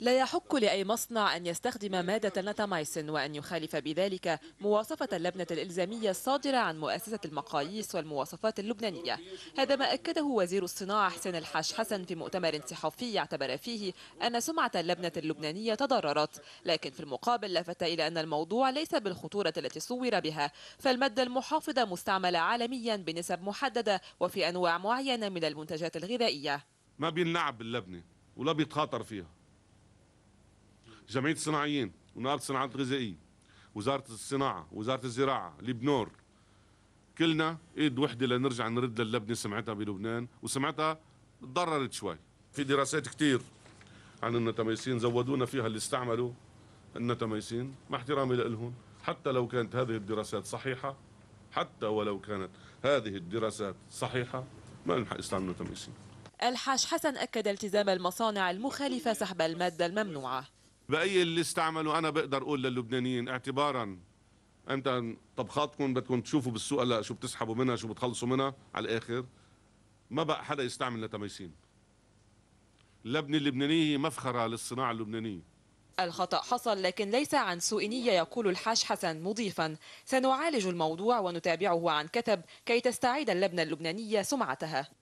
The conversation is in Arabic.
لا يحق لأي مصنع أن يستخدم مادة نتامايسين وأن يخالف بذلك مواصفة اللبنة الإلزامية الصادرة عن مؤسسة المقاييس والمواصفات اللبنانية هذا ما أكده وزير الصناعة حسين الحاش حسن في مؤتمر صحفي اعتبر فيه أن سمعة اللبنة اللبنانية تضررت لكن في المقابل لفت إلى أن الموضوع ليس بالخطورة التي صور بها فالمادة المحافظة مستعملة عالميا بنسب محددة وفي أنواع معينة من المنتجات الغذائية ما بينلعب باللبنة ولا بيتخاطر فيها جمعيه الصناعيين ونقابه الصناعات الغذائيه وزاره الصناعه وزاره الزراعه لبنور كلنا ايد وحده لنرجع نرد للبنه سمعتها بلبنان وسمعتها تضررت شوي في دراسات كثير عن النتميسين زودونا فيها اللي استعملوا النتميسين مع احترامي لهم حتى لو كانت هذه الدراسات صحيحه حتى ولو كانت هذه الدراسات صحيحه ما نلحق استعمل النتميسين الحاج حسن أكد التزام المصانع المخالفة سحب المادة الممنوعة بقي اللي استعملوا انا بقدر اقول للبنانيين اعتبارا انت طبخاتكم بدكم تشوفوا بالسوق هلا شو بتسحبوا منها شو بتخلصوا منها على الاخر ما بقى حدا يستعمل لتميسين اللبنه اللبنانيه مفخره للصناعه اللبنانيه الخطأ حصل لكن ليس عن سوء نية يقول الحاج حسن مضيفا سنعالج الموضوع ونتابعه عن كثب كي تستعيد اللبنة اللبنانية سمعتها